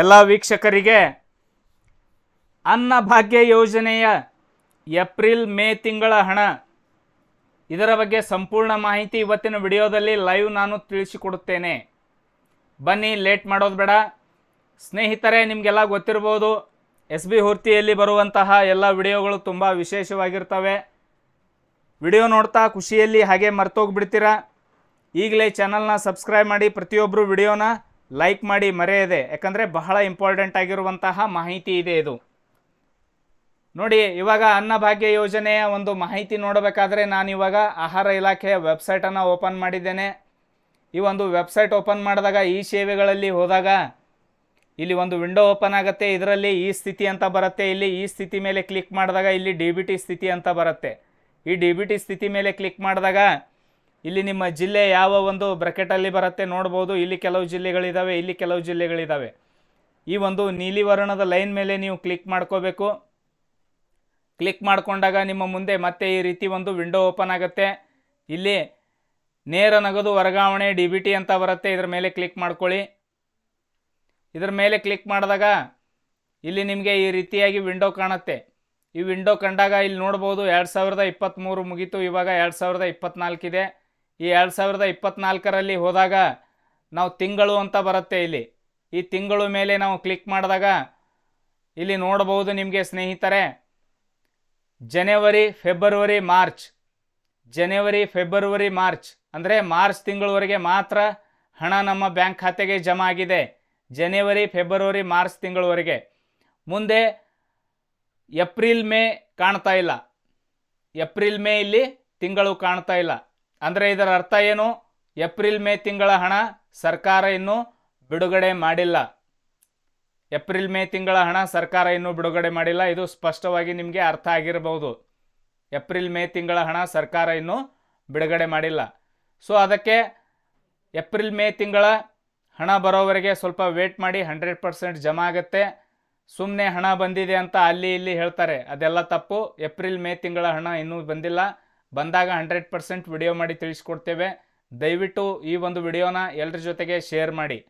ಎಲ್ಲ ವೀಕ್ಷಕರಿಗೆ ಅನ್ನಭಾಗ್ಯ ಯೋಜನೆಯ ಏಪ್ರಿಲ್ ಮೇ ತಿಂಗಳ ಹಣ ಇದರ ಬಗ್ಗೆ ಸಂಪೂರ್ಣ ಮಾಹಿತಿ ಇವತ್ತಿನ ವಿಡಿಯೋದಲ್ಲಿ ಲೈವ್ ನಾನು ತಿಳಿಸಿಕೊಡುತ್ತೇನೆ ಬನ್ನಿ ಲೇಟ್ ಮಾಡೋದು ಬೇಡ ಸ್ನೇಹಿತರೆ ನಿಮಗೆಲ್ಲ ಗೊತ್ತಿರ್ಬೋದು ಎಸ್ ಬಿ ಹುರ್ತಿಯಲ್ಲಿ ಬರುವಂತಹ ಎಲ್ಲ ವಿಡಿಯೋಗಳು ತುಂಬ ವಿಶೇಷವಾಗಿರ್ತವೆ ವಿಡಿಯೋ ನೋಡ್ತಾ ಖುಷಿಯಲ್ಲಿ ಹಾಗೆ ಮರ್ತೋಗ್ಬಿಡ್ತೀರಾ ಈಗಲೇ ಚಾನಲ್ನ ಸಬ್ಸ್ಕ್ರೈಬ್ ಮಾಡಿ ಪ್ರತಿಯೊಬ್ಬರು ವಿಡಿಯೋನ ಲೈಕ್ ಮಾಡಿ ಮರೆಯದೆ ಯಾಕಂದರೆ ಬಹಳ ಇಂಪಾರ್ಟೆಂಟ್ ಆಗಿರುವಂತಹ ಮಾಹಿತಿ ಇದೆ ಇದು ನೋಡಿ ಇವಾಗ ಅನ್ನಭಾಗ್ಯ ಯೋಜನೆಯ ಒಂದು ಮಾಹಿತಿ ನೋಡಬೇಕಾದ್ರೆ ನಾನು ಇವಾಗ ಆಹಾರ ಇಲಾಖೆಯ ವೆಬ್ಸೈಟನ್ನು ಓಪನ್ ಮಾಡಿದ್ದೇನೆ ಈ ಒಂದು ವೆಬ್ಸೈಟ್ ಓಪನ್ ಮಾಡಿದಾಗ ಈ ಸೇವೆಗಳಲ್ಲಿ ಹೋದಾಗ ಇಲ್ಲಿ ಒಂದು ವಿಂಡೋ ಓಪನ್ ಆಗುತ್ತೆ ಇದರಲ್ಲಿ ಈ ಸ್ಥಿತಿ ಅಂತ ಬರುತ್ತೆ ಇಲ್ಲಿ ಈ ಸ್ಥಿತಿ ಮೇಲೆ ಕ್ಲಿಕ್ ಮಾಡಿದಾಗ ಇಲ್ಲಿ ಡಿ ಬಿ ಟಿ ಸ್ಥಿತಿ ಅಂತ ಬರುತ್ತೆ ಈ ಡಿ ಬಿ ಟಿ ಸ್ಥಿತಿ ಮೇಲೆ ಕ್ಲಿಕ್ ಮಾಡಿದಾಗ ಇಲ್ಲಿ ನಿಮ್ಮ ಜಿಲ್ಲೆ ಯಾವ ಒಂದು ಬ್ರಕೆಟಲ್ಲಿ ಬರುತ್ತೆ ನೋಡ್ಬೋದು ಇಲ್ಲಿ ಕೆಲವು ಜಿಲ್ಲೆಗಳಿದ್ದಾವೆ ಇಲ್ಲಿ ಕೆಲವು ಜಿಲ್ಲೆಗಳಿದ್ದಾವೆ ಈ ಒಂದು ನೀಲಿ ವರ್ಣದ ಲೈನ್ ಮೇಲೆ ನೀವು ಕ್ಲಿಕ್ ಮಾಡ್ಕೋಬೇಕು ಕ್ಲಿಕ್ ಮಾಡಿಕೊಂಡಾಗ ನಿಮ್ಮ ಮುಂದೆ ಮತ್ತೆ ಈ ರೀತಿ ಒಂದು ವಿಂಡೋ ಓಪನ್ ಆಗುತ್ತೆ ಇಲ್ಲಿ ನೇರ ನಗದು ವರ್ಗಾವಣೆ ಡಿ ಬಿ ಟಿ ಅಂತ ಬರುತ್ತೆ ಇದರ ಮೇಲೆ ಕ್ಲಿಕ್ ಮಾಡ್ಕೊಳ್ಳಿ ಇದರ ಮೇಲೆ ಕ್ಲಿಕ್ ಮಾಡಿದಾಗ ಇಲ್ಲಿ ನಿಮಗೆ ಈ ರೀತಿಯಾಗಿ ವಿಂಡೋ ಕಾಣುತ್ತೆ ಈ ವಿಂಡೋ ಕಂಡಾಗ ಇಲ್ಲಿ ನೋಡ್ಬೋದು ಎರಡು ಸಾವಿರದ ಇಪ್ಪತ್ತ್ಮೂರು ಮುಗೀತು ಇವಾಗ ಎರಡು ಸಾವಿರದ ಇಪ್ಪತ್ತ್ನಾಲ್ಕಿದೆ ಈ ಎರಡು ಸಾವಿರದ ಇಪ್ಪತ್ತ್ನಾಲ್ಕರಲ್ಲಿ ಹೋದಾಗ ನಾವು ತಿಂಗಳು ಅಂತ ಬರುತ್ತೆ ಇಲ್ಲಿ ಈ ತಿಂಗಳು ಮೇಲೆ ನಾವು ಕ್ಲಿಕ್ ಮಾಡಿದಾಗ ಇಲ್ಲಿ ನೋಡಬಹುದು ನಿಮಗೆ ಸ್ನೇಹಿತರೆ ಜನವರಿ ಫೆಬ್ರವರಿ ಮಾರ್ಚ್ ಜನವರಿ ಫೆಬ್ರವರಿ ಮಾರ್ಚ್ ಅಂದರೆ ಮಾರ್ಚ್ ತಿಂಗಳವರೆಗೆ ಮಾತ್ರ ಹಣ ನಮ್ಮ ಬ್ಯಾಂಕ್ ಖಾತೆಗೆ ಜಮಾ ಆಗಿದೆ ಜನವರಿ ಫೆಬ್ರವರಿ ಮಾರ್ಚ್ ತಿಂಗಳವರೆಗೆ ಮುಂದೆ ಏಪ್ರಿಲ್ ಮೇ ಕಾಣ್ತಾ ಇಲ್ಲ ಏಪ್ರಿಲ್ ಮೇ ಇಲ್ಲಿ ತಿಂಗಳು ಕಾಣ್ತಾ ಇಲ್ಲ ಅಂದರೆ ಇದರ ಅರ್ಥ ಏನು ಏಪ್ರಿಲ್ ಮೇ ತಿಂಗಳ ಹಣ ಸರ್ಕಾರ ಇನ್ನೂ ಬಿಡುಗಡೆ ಮಾಡಿಲ್ಲ ಏಪ್ರಿಲ್ ಮೇ ತಿಂಗಳ ಹಣ ಸರ್ಕಾರ ಇನ್ನೂ ಬಿಡುಗಡೆ ಮಾಡಿಲ್ಲ ಇದು ಸ್ಪಷ್ಟವಾಗಿ ನಿಮಗೆ ಅರ್ಥ ಆಗಿರಬಹುದು ಏಪ್ರಿಲ್ ಮೇ ತಿಂಗಳ ಹಣ ಸರ್ಕಾರ ಇನ್ನೂ ಬಿಡುಗಡೆ ಮಾಡಿಲ್ಲ ಸೊ ಅದಕ್ಕೆ ಏಪ್ರಿಲ್ ಮೇ ತಿಂಗಳ ಹಣ ಬರೋವರೆಗೆ ಸ್ವಲ್ಪ ವೇಟ್ ಮಾಡಿ ಹಂಡ್ರೆಡ್ ಪರ್ಸೆಂಟ್ ಜಮಾ ಆಗುತ್ತೆ ಸುಮ್ಮನೆ ಹಣ ಬಂದಿದೆ ಅಂತ ಅಲ್ಲಿ ಇಲ್ಲಿ ಹೇಳ್ತಾರೆ ಅದೆಲ್ಲ ತಪ್ಪು ಏಪ್ರಿಲ್ ಮೇ ತಿಂಗಳ ಹಣ ಇನ್ನೂ ಬಂದಿಲ್ಲ ಬಂದಾಗ ಹಂಡ್ರೆಡ್ ಪರ್ಸೆಂಟ್ ವಿಡಿಯೋ ಮಾಡಿ ತಿಳಿಸ್ಕೊಡ್ತೇವೆ ದಯವಿಟ್ಟು ಈ ಒಂದು ವಿಡಿಯೋನ ಎಲ್ಲರ ಜೊತೆಗೆ ಶೇರ್ ಮಾಡಿ